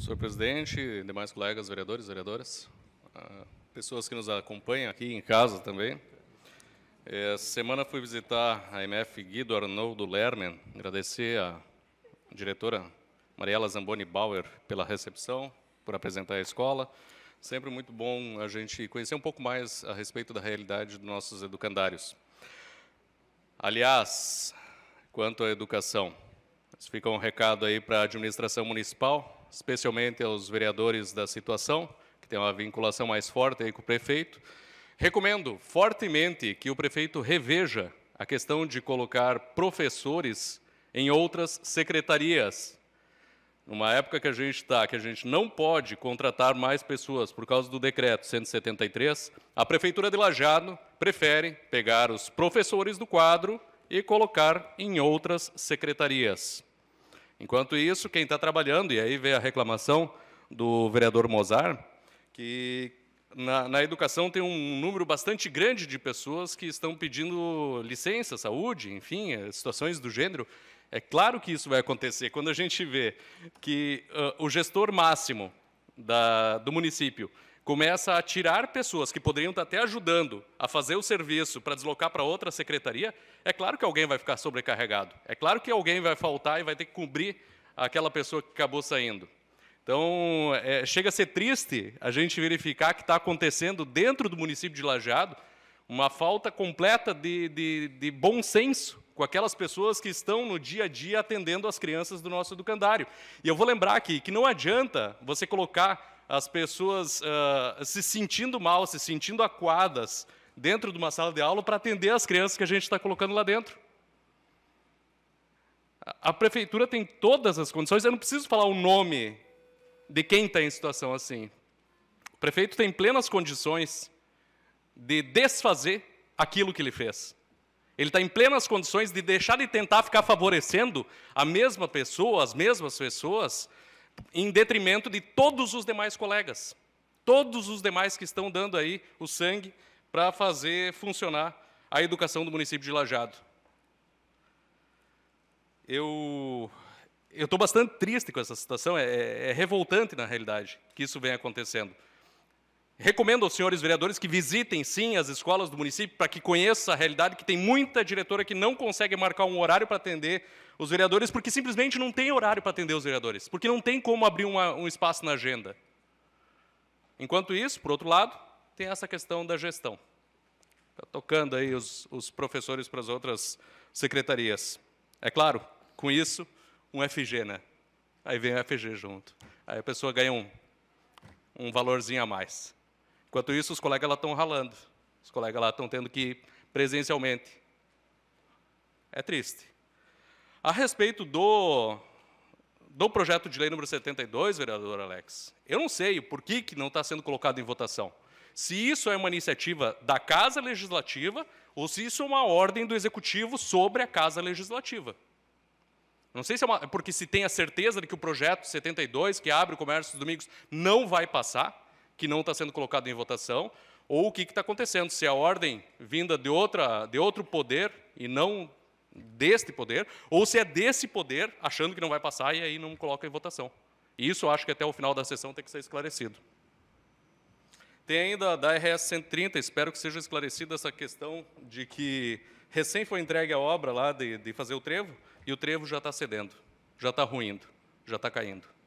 Senhor presidente, demais colegas, vereadores, vereadoras, ah, pessoas que nos acompanham aqui em casa também. Essa é, semana fui visitar a MF Guido Arnoldo Lerman, agradecer à diretora Mariela Zamboni Bauer pela recepção, por apresentar a escola. Sempre muito bom a gente conhecer um pouco mais a respeito da realidade dos nossos educandários. Aliás, quanto à educação, fica um recado aí para a administração municipal, especialmente aos vereadores da situação, que tem uma vinculação mais forte aí com o prefeito. Recomendo fortemente que o prefeito reveja a questão de colocar professores em outras secretarias. Numa época que a gente está, que a gente não pode contratar mais pessoas por causa do decreto 173, a Prefeitura de Lajado prefere pegar os professores do quadro e colocar em outras secretarias. Enquanto isso, quem está trabalhando, e aí vem a reclamação do vereador Mozart, que na, na, educação tem um número bastante grande de pessoas que estão pedindo licença, saúde, enfim, eh, situações do gênero. É claro que isso vai acontecer. Quando a gente vê que uh, o gestor máximo da, do município começa a tirar pessoas que poderiam estar até ajudando a fazer o serviço para deslocar para outra secretaria, é claro que alguém vai ficar sobrecarregado. É claro que alguém vai faltar e vai ter que cobrir aquela pessoa que acabou saindo. Então, é, chega a ser triste a gente verificar que está acontecendo dentro do município de Lajeado uma falta completa de, de, de bom senso com aquelas pessoas que estão no dia a dia atendendo as crianças do nosso educandário. E eu vou lembrar aqui que não adianta você colocar as pessoas uh, se sentindo mal, se sentindo aquadas dentro de uma sala de aula para atender as crianças que a gente está colocando lá dentro. A prefeitura tem todas as condições, eu não preciso falar o nome de quem está em situação assim. O prefeito tem plenas condições de desfazer aquilo que ele fez. Ele está em plenas condições de deixar de tentar ficar favorecendo a mesma pessoa, as mesmas pessoas, em detrimento de todos os demais colegas, todos os demais que estão dando aí o sangue para fazer funcionar a educação do município de Lajado. Eu eu estou bastante triste com essa situação, é, é, é revoltante na realidade que isso vem acontecendo. Recomendo aos senhores vereadores que visitem sim as escolas do município para que conheça a realidade que tem muita diretora que não consegue marcar um horário para atender os vereadores porque simplesmente não tem horário para atender os vereadores, porque não tem como abrir uma, um espaço na agenda. Enquanto isso, por outro lado, tem essa questão da gestão. Está tocando aí os, os professores para as outras secretarias. É claro, com isso, um FG, né? Aí vem o FG junto. Aí a pessoa ganha um, um valorzinho a mais. Enquanto isso, os colegas lá estão ralando. Os colegas lá estão tendo que ir presencialmente. É triste. A respeito do, do projeto de lei número 72, vereador Alex, eu não sei por que, que não está sendo colocado em votação. Se isso é uma iniciativa da Casa Legislativa ou se isso é uma ordem do Executivo sobre a Casa Legislativa. Não sei se é uma, porque se tem a certeza de que o projeto 72, que abre o comércio dos domingos, não vai passar que não está sendo colocado em votação, ou o que está acontecendo, se a ordem vinda de, outra, de outro poder e não deste poder, ou se é desse poder achando que não vai passar e aí não coloca em votação. Isso acho que até o final da sessão tem que ser esclarecido. Tem ainda da RS 130, espero que seja esclarecida essa questão de que recém foi entregue a obra lá de, de fazer o trevo e o trevo já está cedendo, já está ruindo, já está caindo.